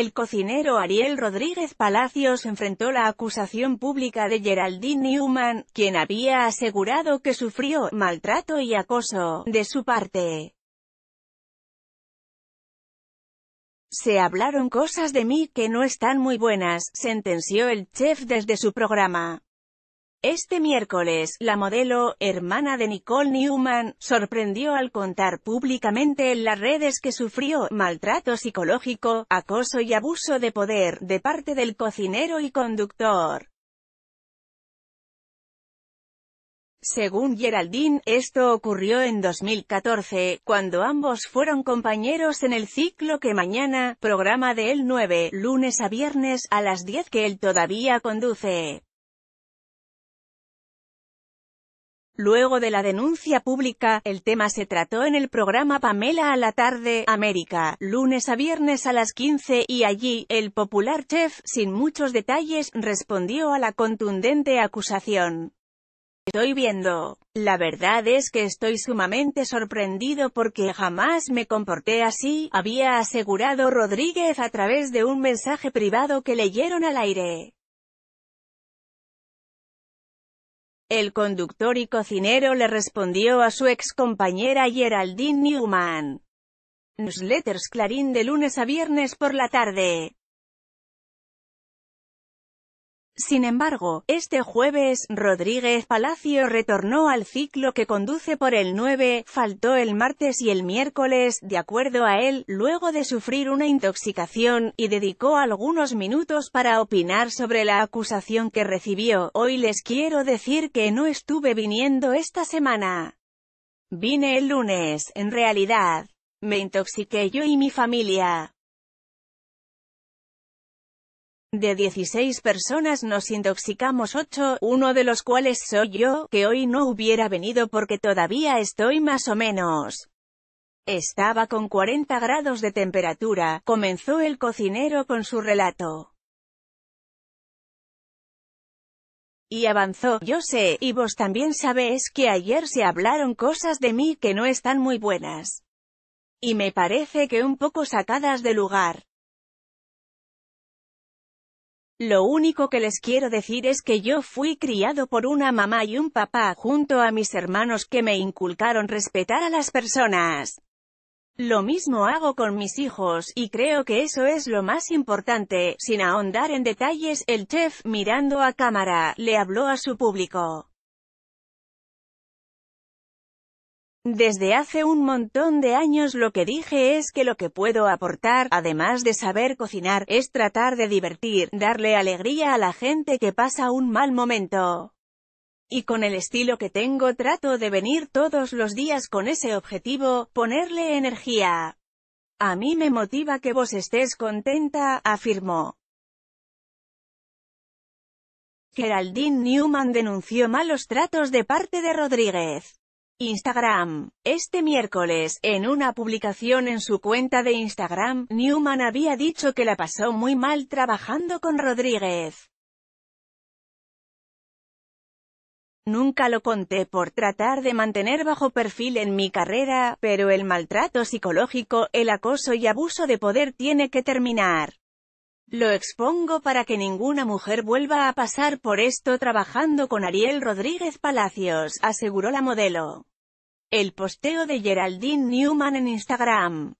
El cocinero Ariel Rodríguez Palacios enfrentó la acusación pública de Geraldine Newman, quien había asegurado que sufrió maltrato y acoso de su parte. Se hablaron cosas de mí que no están muy buenas, sentenció el chef desde su programa. Este miércoles, la modelo, hermana de Nicole Newman, sorprendió al contar públicamente en las redes que sufrió maltrato psicológico, acoso y abuso de poder de parte del cocinero y conductor. Según Geraldine, esto ocurrió en 2014, cuando ambos fueron compañeros en el ciclo que mañana, programa de El 9, lunes a viernes, a las 10 que él todavía conduce. Luego de la denuncia pública, el tema se trató en el programa Pamela a la tarde, América, lunes a viernes a las 15, y allí, el popular chef, sin muchos detalles, respondió a la contundente acusación. Estoy viendo. La verdad es que estoy sumamente sorprendido porque jamás me comporté así, había asegurado Rodríguez a través de un mensaje privado que leyeron al aire. El conductor y cocinero le respondió a su ex compañera Geraldine Newman. Newsletters Clarín de lunes a viernes por la tarde. Sin embargo, este jueves, Rodríguez Palacio retornó al ciclo que conduce por el 9, faltó el martes y el miércoles, de acuerdo a él, luego de sufrir una intoxicación, y dedicó algunos minutos para opinar sobre la acusación que recibió. Hoy les quiero decir que no estuve viniendo esta semana. Vine el lunes, en realidad. Me intoxiqué yo y mi familia. De 16 personas nos intoxicamos 8, uno de los cuales soy yo, que hoy no hubiera venido porque todavía estoy más o menos. Estaba con 40 grados de temperatura, comenzó el cocinero con su relato. Y avanzó, yo sé, y vos también sabéis que ayer se hablaron cosas de mí que no están muy buenas. Y me parece que un poco sacadas de lugar. Lo único que les quiero decir es que yo fui criado por una mamá y un papá junto a mis hermanos que me inculcaron respetar a las personas. Lo mismo hago con mis hijos, y creo que eso es lo más importante. Sin ahondar en detalles, el chef, mirando a cámara, le habló a su público. Desde hace un montón de años lo que dije es que lo que puedo aportar, además de saber cocinar, es tratar de divertir, darle alegría a la gente que pasa un mal momento. Y con el estilo que tengo trato de venir todos los días con ese objetivo, ponerle energía. A mí me motiva que vos estés contenta, afirmó. Geraldine Newman denunció malos tratos de parte de Rodríguez. Instagram. Este miércoles, en una publicación en su cuenta de Instagram, Newman había dicho que la pasó muy mal trabajando con Rodríguez. Nunca lo conté por tratar de mantener bajo perfil en mi carrera, pero el maltrato psicológico, el acoso y abuso de poder tiene que terminar. Lo expongo para que ninguna mujer vuelva a pasar por esto trabajando con Ariel Rodríguez Palacios, aseguró la modelo. El posteo de Geraldine Newman en Instagram.